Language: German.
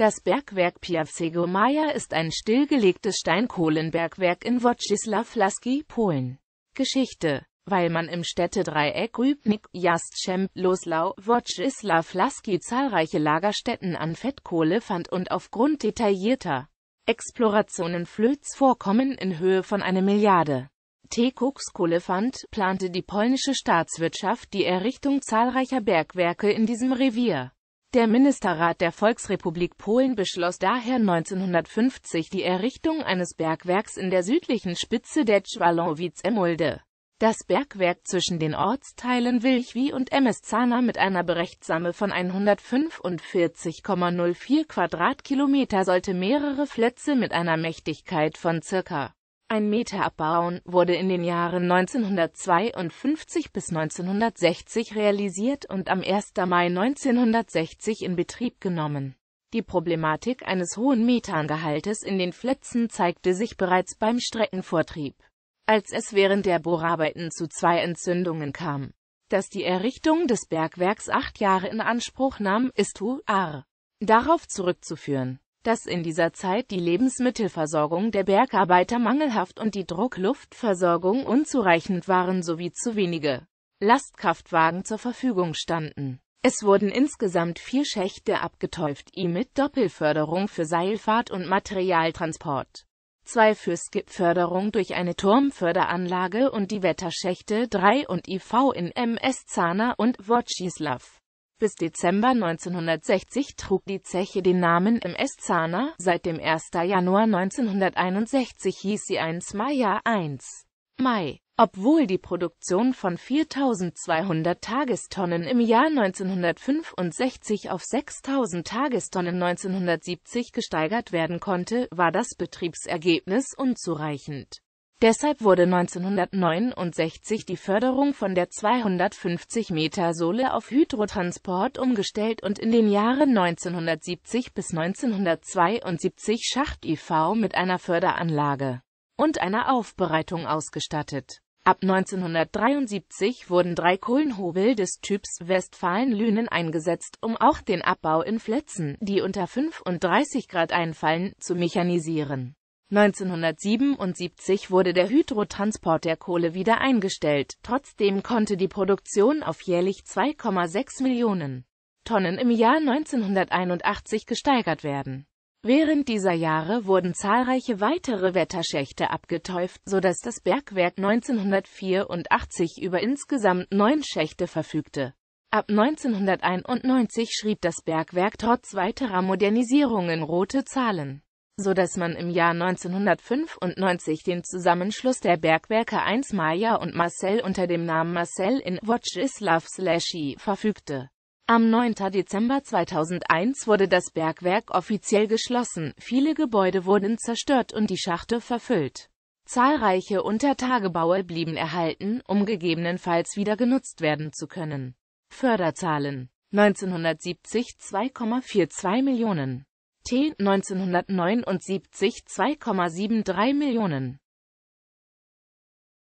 Das Bergwerk Piawsego Maja ist ein stillgelegtes Steinkohlenbergwerk in Wojciech Laski, Polen. Geschichte weil man im Städtedreieck Rybnik, Jastrzem, Loslau, Wojciech Laski zahlreiche Lagerstätten an Fettkohle fand und aufgrund detaillierter Explorationen Flöts vorkommen in Höhe von einer Milliarde T-Kokskohle fand, plante die polnische Staatswirtschaft die Errichtung zahlreicher Bergwerke in diesem Revier. Der Ministerrat der Volksrepublik Polen beschloss daher 1950 die Errichtung eines Bergwerks in der südlichen Spitze der Czwalowice-Mulde. Das Bergwerk zwischen den Ortsteilen Wilchwi und Emeszana mit einer Berechtsamme von 145,04 Quadratkilometer sollte mehrere Plätze mit einer Mächtigkeit von ca. Ein Meterabbauen wurde in den Jahren 1952 bis 1960 realisiert und am 1. Mai 1960 in Betrieb genommen. Die Problematik eines hohen Methangehaltes in den Flätzen zeigte sich bereits beim Streckenvortrieb, als es während der Bohrarbeiten zu zwei Entzündungen kam. Dass die Errichtung des Bergwerks acht Jahre in Anspruch nahm, ist U.R. darauf zurückzuführen dass in dieser Zeit die Lebensmittelversorgung der Bergarbeiter mangelhaft und die Druckluftversorgung unzureichend waren sowie zu wenige Lastkraftwagen zur Verfügung standen. Es wurden insgesamt vier Schächte abgeteuft, i mit Doppelförderung für Seilfahrt und Materialtransport, zwei für Skipförderung durch eine Turmförderanlage und die Wetterschächte 3 und IV in MS Zahner und Wrocław. Bis Dezember 1960 trug die Zeche den Namen MS Zahner, seit dem 1. Januar 1961 hieß sie 1 Maya 1 Mai. Obwohl die Produktion von 4.200 Tagestonnen im Jahr 1965 auf 6.000 Tagestonnen 1970 gesteigert werden konnte, war das Betriebsergebnis unzureichend. Deshalb wurde 1969 die Förderung von der 250-Meter-Sohle auf Hydrotransport umgestellt und in den Jahren 1970 bis 1972 Schacht IV mit einer Förderanlage und einer Aufbereitung ausgestattet. Ab 1973 wurden drei Kohlenhobel des Typs Westfalen-Lünen eingesetzt, um auch den Abbau in Flätzen, die unter 35 Grad einfallen, zu mechanisieren. 1977 wurde der Hydrotransport der Kohle wieder eingestellt, trotzdem konnte die Produktion auf jährlich 2,6 Millionen Tonnen im Jahr 1981 gesteigert werden. Während dieser Jahre wurden zahlreiche weitere Wetterschächte abgeteuft, so dass das Bergwerk 1984 über insgesamt neun Schächte verfügte. Ab 1991 schrieb das Bergwerk trotz weiterer Modernisierungen rote Zahlen so dass man im Jahr 1995 den Zusammenschluss der Bergwerke 1 Maya und Marcel unter dem Namen Marcel in Wojciech Slashy verfügte. Am 9. Dezember 2001 wurde das Bergwerk offiziell geschlossen, viele Gebäude wurden zerstört und die Schachte verfüllt. Zahlreiche Untertagebaue blieben erhalten, um gegebenenfalls wieder genutzt werden zu können. Förderzahlen 1970 2,42 Millionen T 1979 2,73 Millionen